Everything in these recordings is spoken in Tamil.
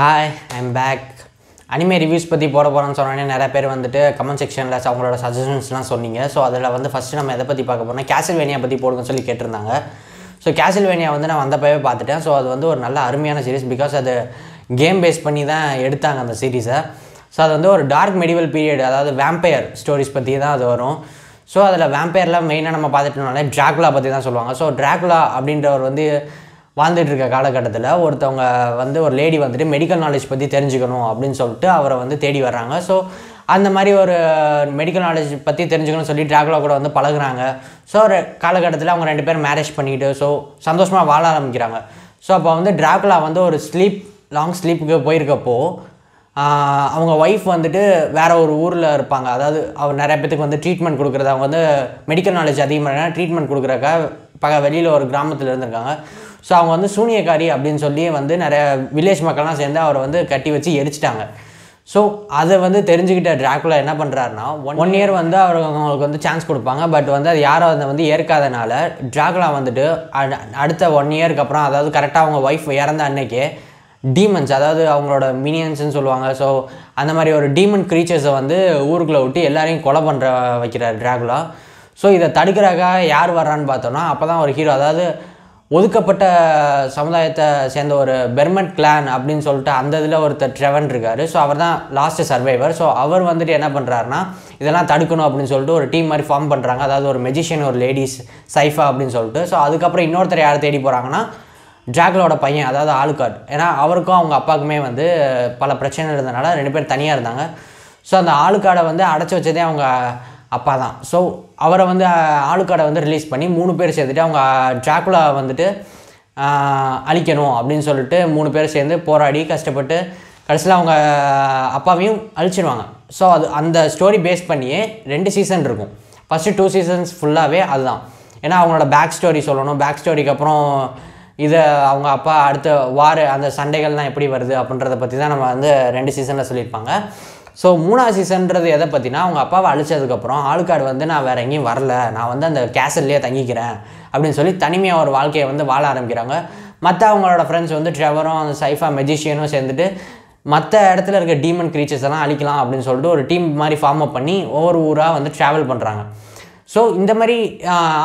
hi I'm back anime reviews பற்றி போட போகிறான்னு சொன்னோன்னே நிறைய பேர் வந்துட்டு கமெண்ட் செக்ஷனில் அவங்களோட சஜஷன்ஸ்லாம் சொன்னீங்க ஸோ அதில் வந்து ஃபஸ்ட்டு நம்ம எதை பற்றி பார்க்க போனால் கேசல்வேனியா பற்றி போடுங்கன்னு சொல்லி கேட்டிருந்தாங்க ஸோ கேசல்வேனியா வந்து நான் வந்தப்பவே பார்த்துட்டேன் ஸோ அது வந்து ஒரு நல்ல அருமையான சீரிஸ் பிகாஸ் அது கேம் பேஸ் பண்ணி தான் எடுத்தாங்க அந்த சீரீஸை ஸோ அது வந்து ஒரு டார்க் மெடிவல் பீரியட் அதாவது வேம்பையர் ஸ்டோரிஸ் பற்றி தான் அது வரும் ஸோ அதில் வேம்பையரில் மெயினாக நம்ம பார்த்துட்டோம்னாலே ட்ராகுலா பற்றி தான் சொல்லுவாங்க ஸோ ட்ராகுலா அப்படின்றவர் வந்து வாழ்ந்துட்டு இருக்க காலகட்டத்தில் ஒருத்தவங்க வந்து ஒரு லேடி வந்துட்டு மெடிக்கல் நாலேஜ் பற்றி தெரிஞ்சுக்கணும் அப்படின்னு சொல்லிட்டு அவரை வந்து தேடி வர்றாங்க ஸோ அந்த மாதிரி ஒரு மெடிக்கல் நாலேஜ் பற்றி தெரிஞ்சுக்கணும்னு சொல்லி டிராகலாக கூட வந்து பழகுறாங்க ஸோ ஒரு காலகட்டத்தில் அவங்க ரெண்டு பேரும் மேரேஜ் பண்ணிக்கிட்டு ஸோ சந்தோஷமாக வாழ ஆரம்பிக்கிறாங்க ஸோ அப்போ வந்து டிராகலா வந்து ஒரு ஸ்லீப் லாங் ஸ்லீப்புக்கு போயிருக்கப்போ அவங்க ஒய்ஃப் வந்துட்டு வேறு ஒரு ஊரில் இருப்பாங்க அதாவது அவர் நிறைய பேத்துக்கு வந்து ட்ரீட்மெண்ட் கொடுக்குறது அவங்க வந்து மெடிக்கல் நாலேஜ் அதிகமாக ட்ரீட்மெண்ட் கொடுக்குறக்க பக வெளியில் ஒரு கிராமத்தில் இருந்திருக்காங்க ஸோ அவங்க வந்து சூனியக்காரி அப்படின்னு சொல்லி வந்து நிறைய வில்லேஜ் மக்கள்லாம் சேர்ந்து அவரை வந்து கட்டி வச்சு எரிச்சிட்டாங்க ஸோ அதை வந்து தெரிஞ்சுக்கிட்ட டிராக்குலா என்ன பண்ணுறாருனா ஒன் ஒன் இயர் வந்து அவர் அவங்களுக்கு வந்து சான்ஸ் கொடுப்பாங்க பட் வந்து அது யாரும் அதை வந்து ஏற்காதனால டிராகுலா வந்துட்டு அடுத்த ஒன் இயருக்கு அப்புறம் அதாவது கரெக்டாக அவங்க ஒய்ஃப் இறந்த அன்னைக்கே டீமன்ஸ் அதாவது அவங்களோட மினியன்ஸ்னு சொல்லுவாங்க ஸோ அந்த மாதிரி ஒரு டீமன் க்ரீச்சர்ஸை வந்து ஊருக்குள்ளே விட்டு எல்லாரையும் கொலை பண்ணுற வைக்கிறார் டிராகுலா ஸோ இதை தடுக்கிறாக யார் வர்றான்னு பார்த்தோன்னா அப்போ தான் ஒரு ஹீரோ அதாவது ஒதுக்கப்பட்ட சமுதாயத்தை சேர்ந்த ஒரு பெர்மன் கிளான் அப்படின்னு சொல்லிட்டு அந்த இதில் ஒருத்தர் ட்ரெவன் இருக்கார் ஸோ அவர் தான் லாஸ்ட்டு சர்வைவர் ஸோ அவர் வந்துட்டு என்ன பண்ணுறாருனா இதெல்லாம் தடுக்கணும் அப்படின்னு சொல்லிட்டு ஒரு டீம் மாதிரி ஃபார்ம் பண்ணுறாங்க அதாவது ஒரு மெஜிஷியன் ஒரு லேடிஸ் சைஃபா அப்படின்னு சொல்லிட்டு ஸோ அதுக்கப்புறம் இன்னொருத்தர் யார் தேடி போகிறாங்கன்னா ஜாக்லோட பையன் அதாவது ஆளுக்காட் ஏன்னா அவருக்கும் அவங்க அப்பாவுக்குமே வந்து பல பிரச்சனை இருந்தனால ரெண்டு பேரும் தனியாக இருந்தாங்க ஸோ அந்த ஆளுக்காடை வந்து அடைச்சி வச்சதே அவங்க அப்பா தான் ஸோ அவரை வந்து ஆளுக்காடை வந்து ரிலீஸ் பண்ணி மூணு பேர் சேர்த்துட்டு அவங்க ட்ராக்குலா வந்துட்டு அழிக்கணும் அப்படின்னு சொல்லிட்டு மூணு பேர் சேர்ந்து போராடி கஷ்டப்பட்டு கடைசியில் அவங்க அப்பாவையும் அழிச்சிடுவாங்க ஸோ அது அந்த ஸ்டோரி பேஸ் பண்ணியே ரெண்டு சீசன் இருக்கும் ஃபஸ்ட்டு டூ சீசன்ஸ் ஃபுல்லாகவே அதுதான் ஏன்னா அவங்களோட பேக் ஸ்டோரி சொல்லணும் பேக் ஸ்டோரிக்கு அப்புறம் இதை அவங்க அப்பா அடுத்த வார் அந்த சண்டைகள்லாம் எப்படி வருது அப்படின்றத பற்றி தான் நம்ம வந்து ரெண்டு சீசனில் சொல்லியிருப்பாங்க ஸோ மூணாவது சீசன்றது எதை பற்றினா அவங்க அப்பாவை அழிச்சதுக்கப்புறம் ஆளுக்காடு வந்து நான் வேறு எங்கேயும் வரல நான் வந்து அந்த கேசல்லையே தங்கிக்கிறேன் அப்படின்னு சொல்லி தனிமையாக ஒரு வாழ்க்கையை வந்து வாழ ஆரம்பிக்கிறாங்க மற்ற அவங்களோட ஃப்ரெண்ட்ஸ் வந்து ட்ரெவரும் அந்த சைஃபா மெஜிஷியனும் சேர்ந்துட்டு மற்ற இடத்துல இருக்க டீமன் க்ரீச்சர்ஸ் எல்லாம் அழிக்கலாம் அப்படின்னு சொல்லிட்டு ஒரு டீம் மாதிரி ஃபார்ம் அப் பண்ணி ஒவ்வொரு ஊராக வந்து ட்ராவல் பண்ணுறாங்க ஸோ இந்த மாதிரி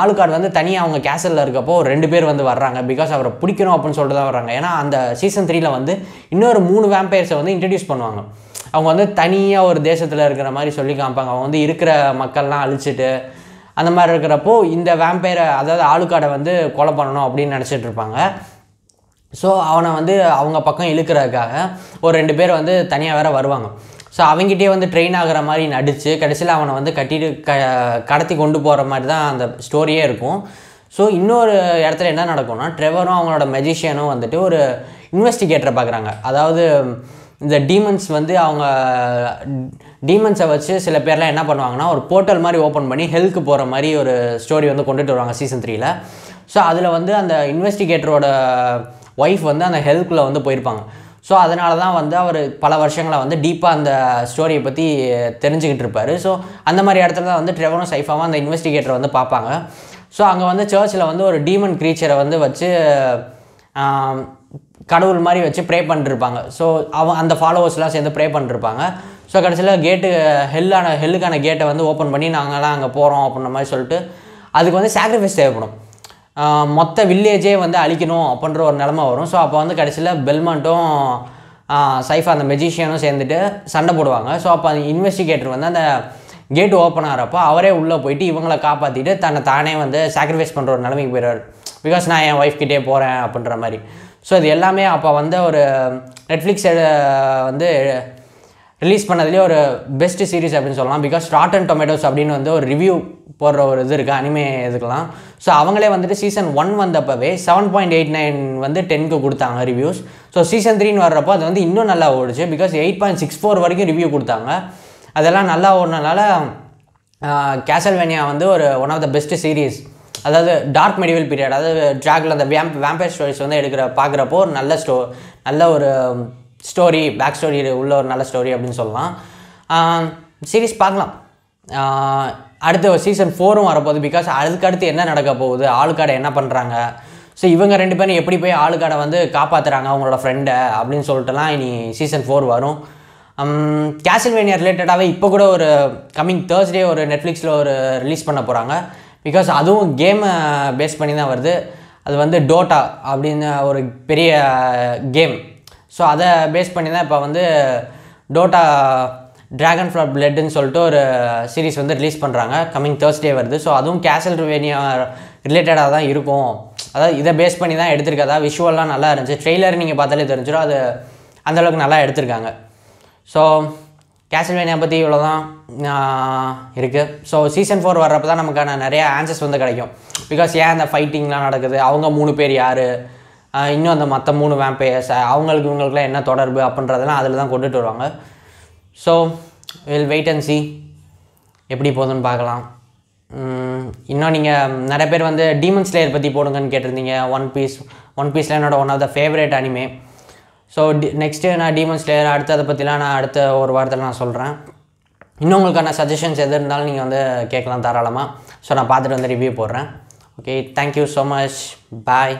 ஆளுக்காடு வந்து தனியாக அவங்க கேசலில் இருக்கப்போ ரெண்டு பேர் வந்து வர்றாங்க பிகாஸ் அவரை பிடிக்கணும் அப்படின்னு சொல்லிட்டு தான் வர்றாங்க ஏன்னா அந்த சீசன் த்ரீயில் வந்து இன்னொரு மூணு வேம்பையர்ஸை வந்து இன்ட்ரடியூஸ் பண்ணுவாங்க அவங்க வந்து தனியாக ஒரு தேசத்தில் இருக்கிற மாதிரி சொல்லி காமிப்பாங்க அவங்க வந்து இருக்கிற மக்கள்லாம் அழிச்சிட்டு அந்த மாதிரி இருக்கிறப்போ இந்த வேம்பையரை அதாவது ஆளுக்காடை வந்து கொலை பண்ணணும் அப்படின்னு நினச்சிட்டு இருப்பாங்க ஸோ அவனை வந்து அவங்க பக்கம் இழுக்கிறதுக்காக ஒரு ரெண்டு பேர் வந்து தனியாக வேற வருவாங்க ஸோ அவங்ககிட்டயே வந்து ட்ரெயின் ஆகிற மாதிரி நடித்து கடைசியில் அவனை வந்து கட்டிட்டு க கடத்தி கொண்டு போகிற மாதிரி தான் அந்த ஸ்டோரியே இருக்கும் ஸோ இன்னொரு இடத்துல என்ன நடக்கும்னா ட்ரெவரும் அவங்களோட மெஜிஷியனும் வந்துட்டு ஒரு இன்வெஸ்டிகேட்டரை பார்க்குறாங்க அதாவது இந்த டீமன்ஸ் வந்து அவங்க டீமன்ஸை வச்சு சில பேர்லாம் என்ன பண்ணுவாங்கன்னா ஒரு போர்ட்டல் மாதிரி ஓப்பன் பண்ணி ஹெல்க்கு போகிற மாதிரி ஒரு ஸ்டோரி வந்து கொண்டுட்டு வருவாங்க சீசன் த்ரீயில் ஸோ அதில் வந்து அந்த இன்வெஸ்டிகேட்டரோட ஒய்ஃப் வந்து அந்த ஹெல்த்தில் வந்து போயிருப்பாங்க ஸோ அதனால தான் வந்து அவர் பல வருஷங்களாக வந்து டீப்பாக அந்த ஸ்டோரியை பற்றி தெரிஞ்சுக்கிட்டு இருப்பார் ஸோ அந்த மாதிரி இடத்துல தான் வந்து ட்ரெவனும் சைஃபாக அந்த இன்வெஸ்டிகேட்டரை வந்து பார்ப்பாங்க ஸோ அங்கே வந்து சர்ச்சில் வந்து ஒரு டீமன் க்ரீச்சரை வந்து வச்சு கடவுள் மாதிரி வச்சு ப்ரே பண்ணிருப்பாங்க ஸோ அவன் அந்த ஃபாலோவர்ஸ்லாம் சேர்ந்து ப்ரே பண்ணிருப்பாங்க ஸோ கடைசியில் கேட்டு ஹெல்லான ஹெல்லுக்கான கேட்டை வந்து ஓப்பன் பண்ணி நாங்கள்லாம் அங்கே போகிறோம் அப்படின்ற மாதிரி சொல்லிட்டு அதுக்கு வந்து சாக்ரிஃபைஸ் தேவைப்படும் மொத்த வில்லேஜே வந்து அழிக்கணும் அப்படின்ற ஒரு நிலமை வரும் ஸோ அப்போ வந்து கடைசியில் பெல்மண்ட்டும் சைஃபா அந்த மெஜிஷியனும் சேர்ந்துட்டு சண்டை போடுவாங்க ஸோ அப்போ அந்த இன்வெஸ்டிகேட்டர் வந்து அந்த கேட்டு ஓப்பன் ஆகிறப்போ அவரே உள்ளே போயிட்டு இவங்களை காப்பாற்றிட்டு தன்னை தானே வந்து சாக்ரிஃபைஸ் பண்ணுற ஒரு நிலைமைக்கு போயிடுவார் பிகாஸ் நான் என் ஒய்ஃப்கிட்டே போகிறேன் அப்படின்ற மாதிரி ஸோ இது எல்லாமே அப்போ வந்து ஒரு நெட்ஃப்ளிக்ஸ் வந்து ரிலீஸ் பண்ணதுலேயே ஒரு பெஸ்ட் சீரிஸ் அப்படின்னு சொல்லலாம் பிகாஸ் அண்ட் டொமேட்டோஸ் அப்படின்னு வந்து ஒரு ரிவ்யூ போடுற ஒரு இது இருக்குது அனிமே இதுக்கெல்லாம் ஸோ அவங்களே வந்துட்டு சீசன் ஒன் வந்தப்பவே செவன் பாயிண்ட் எயிட் நைன் வந்து டென்க்கு கொடுத்தாங்க ரிவ்யூஸ் ஸோ சீசன் த்ரீன்னு வர்றப்போ அது வந்து இன்னும் நல்லா ஓடுச்சு because eight point six four வரைக்கும் ரிவ்யூ கொடுத்தாங்க அதெல்லாம் நல்லா ஓடினால கேசல்வேனியா வந்து ஒரு one of the best series அதாவது டார்க் மெடிவல் பீரியட் அதாவது ட்ராகில் அந்த வேம் வேம்பயர் ஸ்டோரிஸ் வந்து எடுக்கிற பார்க்குறப்போ ஒரு நல்ல ஸ்டோ நல்ல ஒரு ஸ்டோரி பேக் ஸ்டோரி உள்ள ஒரு நல்ல ஸ்டோரி அப்படின்னு சொல்லலாம் சீரீஸ் பார்க்கலாம் அடுத்து சீசன் ஃபோரும் வரப்போகுது பிகாஸ் அதுக்கடுத்து என்ன நடக்க போகுது ஆளுக்காடை என்ன பண்ணுறாங்க ஸோ இவங்க ரெண்டு பேரும் எப்படி போய் ஆளுக்காடை வந்து காப்பாற்றுறாங்க அவங்களோட ஃப்ரெண்டை அப்படின்னு சொல்லிட்டுலாம் இனி சீசன் ஃபோர் வரும் கேசல்வேனியா ரிலேட்டடாகவே இப்போ கூட ஒரு கம்மிங் தேர்ஸ்டே ஒரு நெட்ஃப்ளிக்ஸில் ஒரு ரிலீஸ் பண்ண போகிறாங்க பிகாஸ் அதுவும் கேமை பேஸ் பண்ணி தான் வருது அது வந்து டோட்டா அப்படின்னு ஒரு பெரிய கேம் ஸோ அதை பேஸ் பண்ணி தான் இப்போ வந்து டோட்டா ட்ராகன் ஃப்ளாப் பிளட்டுன்னு சொல்லிட்டு ஒரு சீரீஸ் வந்து ரிலீஸ் பண்ணுறாங்க கம்மிங் தேர்ஸ்டே வருது ஸோ அதுவும் கேசல் ரிவேனியா ரிலேட்டடாக தான் இருக்கும் அதாவது இதை பேஸ் பண்ணி தான் எடுத்திருக்கதா விஷுவல்லாம் நல்லா இருந்துச்சு ட்ரெய்லர் நீங்கள் பார்த்தாலே தெரிஞ்சிடும் அது அந்தளவுக்கு நல்லா எடுத்திருக்காங்க ஸோ கேசல்வேனியா பற்றி இவ்வளோ தான் இருக்குது ஸோ சீசன் ஃபோர் வர்றப்ப தான் நமக்கான நிறையா ஆன்சர்ஸ் வந்து கிடைக்கும் பிகாஸ் ஏன் அந்த ஃபைட்டிங்லாம் நடக்குது அவங்க மூணு பேர் யார் இன்னும் அந்த மற்ற மூணு வேம்பையர்ஸ் அவங்களுக்கு இவங்களுக்குலாம் என்ன தொடர்பு அப்படின்றதெல்லாம் அதில் தான் கொண்டுட்டு வருவாங்க so will wait and see எப்படி போகுதுன்னு பார்க்கலாம் இன்னும் நீங்கள் நிறைய பேர் வந்து டீமன் ஸ்லேயர் பற்றி போடுங்கன்னு கேட்டிருந்தீங்க ஒன் பீஸ் ஒன் பீஸ்லாம் என்னோட one of the favourite anime so the next நான் டீமன்ஸ் லேயர் அடுத்து அதை பற்றிலாம் நான் அடுத்த ஒரு வாரத்தில் நான் சொல்கிறேன் இன்னும் உங்களுக்கான சஜஷன்ஸ் எது இருந்தாலும் நீங்கள் வந்து கேட்கலாம் தாராளமாக ஸோ நான் பார்த்துட்டு வந்து ரிவ்யூ போடுறேன் ஓகே தேங்க்யூ ஸோ மச் பாய்